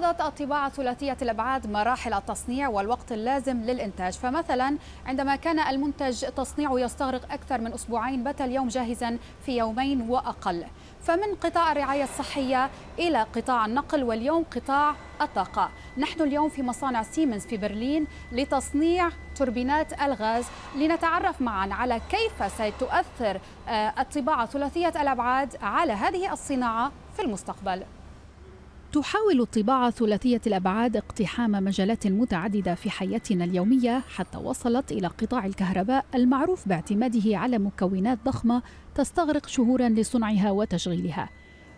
خاضت الطباعة ثلاثية الأبعاد مراحل التصنيع والوقت اللازم للإنتاج فمثلا عندما كان المنتج تصنيعه يستغرق أكثر من أسبوعين بات اليوم جاهزا في يومين وأقل فمن قطاع الرعاية الصحية إلى قطاع النقل واليوم قطاع الطاقة نحن اليوم في مصانع سيمنز في برلين لتصنيع توربينات الغاز لنتعرف معا على كيف ستؤثر آه، الطباعة ثلاثية الأبعاد على هذه الصناعة في المستقبل تحاول الطباعة ثلاثية الأبعاد اقتحام مجالات متعددة في حياتنا اليومية حتى وصلت إلى قطاع الكهرباء المعروف باعتماده على مكونات ضخمة تستغرق شهورا لصنعها وتشغيلها.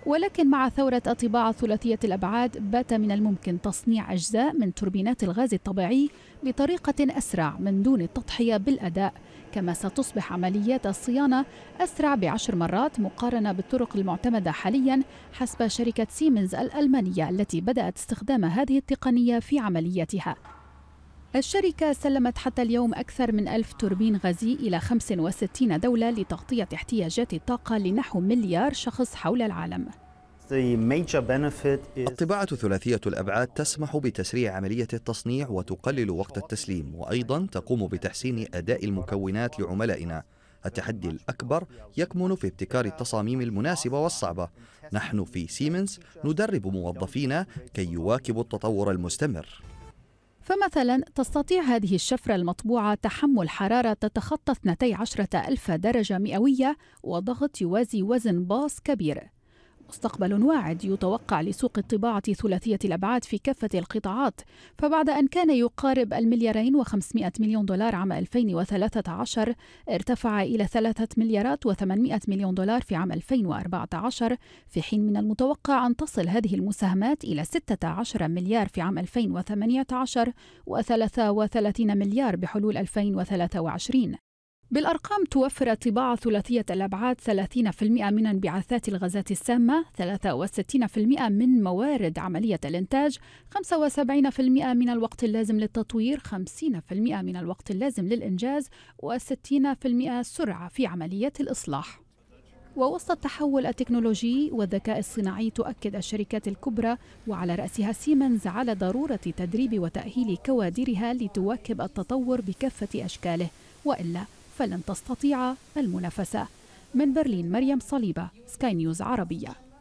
ولكن مع ثورة الطباعة ثلاثية الأبعاد بات من الممكن تصنيع أجزاء من توربينات الغاز الطبيعي بطريقة أسرع من دون التضحية بالأداء كما ستصبح عمليات الصيانة أسرع بعشر مرات مقارنة بالطرق المعتمدة حاليا حسب شركة سيمنز الألمانية التي بدأت استخدام هذه التقنية في عملياتها الشركة سلمت حتى اليوم أكثر من ألف توربين غازي إلى 65 دولة لتغطية احتياجات الطاقة لنحو مليار شخص حول العالم الطباعة ثلاثية الأبعاد تسمح بتسريع عملية التصنيع وتقلل وقت التسليم وأيضا تقوم بتحسين أداء المكونات لعملائنا التحدي الأكبر يكمن في ابتكار التصاميم المناسبة والصعبة نحن في سيمنز ندرب موظفينا كي يواكبوا التطور المستمر فمثلا تستطيع هذه الشفرة المطبوعة تحمل حرارة تتخطى 12 ألف درجة مئوية وضغط يوازي وزن باص كبير مستقبل واعد يتوقع لسوق الطباعة ثلاثية الأبعاد في كافة القطاعات فبعد أن كان يقارب المليارين وخمسمائة مليون دولار عام 2013 ارتفع إلى ثلاثة مليارات وثمانمائة مليون دولار في عام 2014 في حين من المتوقع أن تصل هذه المساهمات إلى 16 مليار في عام 2018 و33 مليار بحلول 2023 بالأرقام توفر الطباعة ثلاثية الأبعاد 30% من انبعاثات الغازات السامة 63% من موارد عملية الإنتاج 75% من الوقت اللازم للتطوير 50% من الوقت اللازم للإنجاز و60% سرعة في عملية الإصلاح ووسط التحول التكنولوجي والذكاء الصناعي تؤكد الشركات الكبرى وعلى رأسها سيمنز على ضرورة تدريب وتأهيل كوادرها لتواكب التطور بكافة أشكاله وإلا فلن تستطيع المنافسة من برلين مريم صليبة سكاي نيوز عربية